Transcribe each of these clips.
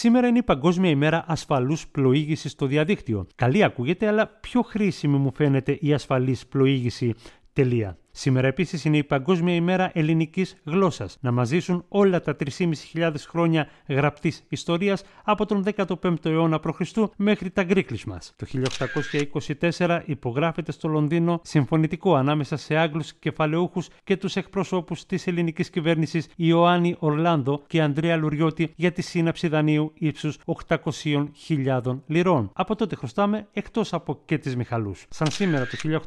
Σήμερα είναι η Παγκόσμια ημέρα ασφαλούς πλοήγησης στο διαδίκτυο. Καλή ακούγεται, αλλά πιο χρήσιμη μου φαίνεται η ασφαλής πλοήγηση. Τελεία. Σήμερα επίσης είναι η Παγκόσμια ημέρα ελληνικής γλώσσας. Να μαζίσουν όλα τα 3.500 χρόνια γραπτής ιστορίας από τον 15ο αιώνα π.Χ. μέχρι τα γκρίκλι μας. Το 1824 υπογράφεται στο Λονδίνο συμφωνητικό ανάμεσα σε Άγγλους κεφαλαιούχους και τους εκπροσώπους της ελληνικής κυβέρνησης Ιωάννη Ορλάνδο και Ανδρέα Λουριώτη για τη σύναψη δανείου ύψους 800.000 λιρών. Από τότε χρωστάμε εκτός από και τις Μιχαλούς. Σαν σήμερα το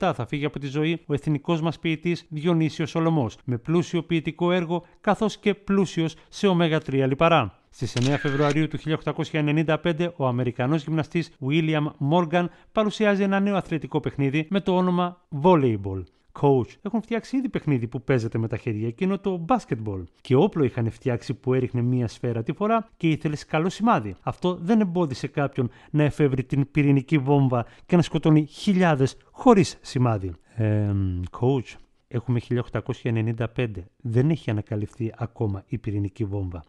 1857 θα φύγει από τη ζωή ο εθνικός μας ποιητής Διονύσιος Σολωμός, με πλούσιο ποιητικό έργο καθώς και πλούσιος σε ω3 λιπαρά. Στις 9 Φεβρουαρίου του 1895, ο Αμερικανός γυμναστής William Morgan παρουσιάζει ένα νέο αθλητικό παιχνίδι με το όνομα Volleyball coach έχουν φτιάξει ήδη παιχνίδι που παίζεται με τα χέρια, εκείνο το basketball. Και όπλο είχαν φτιάξει που έριχνε μία σφαίρα τη φορά και ήθελες καλό σημάδι. Αυτό δεν εμπόδισε κάποιον να εφεύρει την πυρηνική βόμβα και να σκοτώνει χιλιάδες χωρίς σημάδι. Ε, coach, έχουμε 1895. Δεν έχει ανακαλυφθεί ακόμα η πυρηνική βόμβα.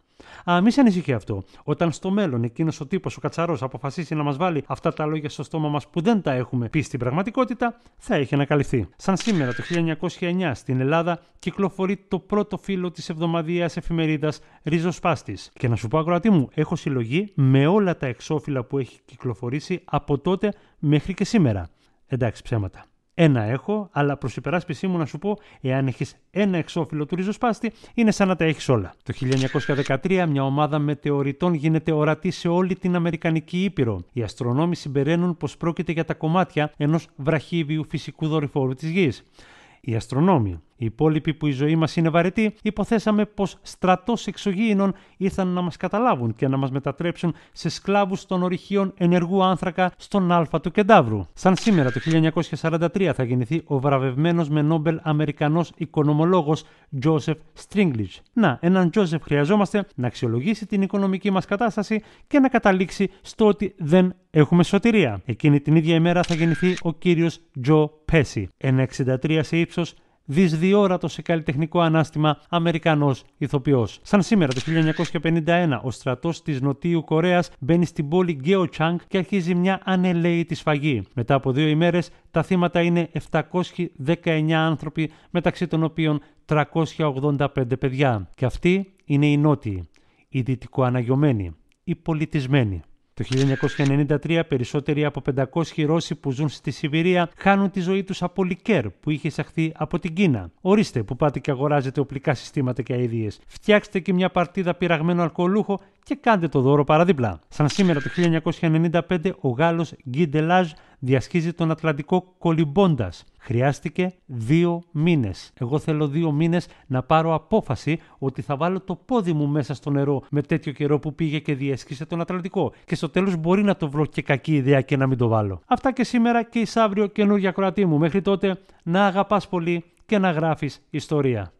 Α, μη σε ανησυχεί αυτό. Όταν στο μέλλον εκείνος ο τύπος, ο κατσαρός, αποφασίσει να μας βάλει αυτά τα λόγια στο στόμα μας που δεν τα έχουμε πει στην πραγματικότητα, θα έχει ανακαλυφθεί. Σαν σήμερα το 1909 στην Ελλάδα κυκλοφορεί το πρώτο φύλλο της εβδομαδιαίας εφημερίδας Ριζοσπάστης. Και να σου πω, ακροατή μου, έχω συλλογή με όλα τα εξώφυλλα που έχει κυκλοφορήσει από τότε μέχρι και σήμερα. Εντάξει, ψέματα ένα έχω, αλλά προς υπεράσπιση μου να σου πω, εάν έχεις ένα εξώφυλλο του ριζοσπάστη, είναι σαν να τα έχεις όλα. Το 1913, μια ομάδα μετεωρητών γίνεται ορατή σε όλη την Αμερικανική Ήπειρο. Οι αστρονόμοι συμπεραίνουν πως πρόκειται για τα κομμάτια ενός βραχίβιου φυσικού δορυφόρου της Γης. Οι αστρονόμοι οι υπόλοιποι που η ζωή μας είναι βαρετή, υποθέσαμε πως στρατός εξωγήινων ήρθαν να μας καταλάβουν και να μας μετατρέψουν σε σκλάβους των ορυχείων ενεργού άνθρακα στον Α του Κεντάβρου. Σαν σήμερα το 1943 θα γεννηθεί ο βραβευμένος με Νόμπελ Αμερικανός οικονομολόγος Τζόσεφ Στρίγκλιτ. Να, έναν Τζόσεφ χρειαζόμαστε να αξιολογήσει την οικονομική μας κατάσταση και να καταλήξει στο ότι δεν έχουμε σωτηρία. Εκείνη την ίδια ημέρα θα γεννηθεί ο κύριος Τζο Πέση, 63 σε ύψος, δυσδιόρατο σε καλλιτεχνικό ανάστημα Αμερικανός ηθοποιός. Σαν σήμερα το 1951, ο στρατός της Νοτιού Κορέας μπαίνει στην πόλη Γκέο Τσάνγκ και αρχίζει μια ανελαίτη σφαγή. Μετά από δύο ημέρες, τα θύματα είναι 719 άνθρωποι, μεταξύ των οποίων 385 παιδιά. Και αυτοί είναι οι νότιοι, οι δυτικοαναγιωμένοι, οι πολιτισμένοι. Το 1993 περισσότεροι από 500 Ρώσοι που ζουν στη Σιβηρία χάνουν τη ζωή τους από λικέρ που είχε εισαχθεί από την Κίνα. Ορίστε που πάτε και αγοράζετε οπλικά συστήματα και αειδίες. Φτιάξτε και μια παρτίδα πειραγμένο αλκοολούχο και κάντε το δώρο παραδιπλά. Σαν σήμερα το 1995 ο Γάλλος Γκίντελάζ διασχίζει τον Ατλαντικό κολυμπώντας. Χρειάστηκε δύο μήνες. Εγώ θέλω δύο μήνες να πάρω απόφαση ότι θα βάλω το πόδι μου μέσα στο νερό με τέτοιο καιρό που πήγε και διέσχισε τον Ατλαντικό. Και στο τέλος μπορεί να το βρω και κακή ιδέα και να μην το βάλω. Αυτά και σήμερα και εις αύριο καινούργια κροατή μου. Μέχρι τότε να αγαπάς πολύ και να γράφεις ιστορία.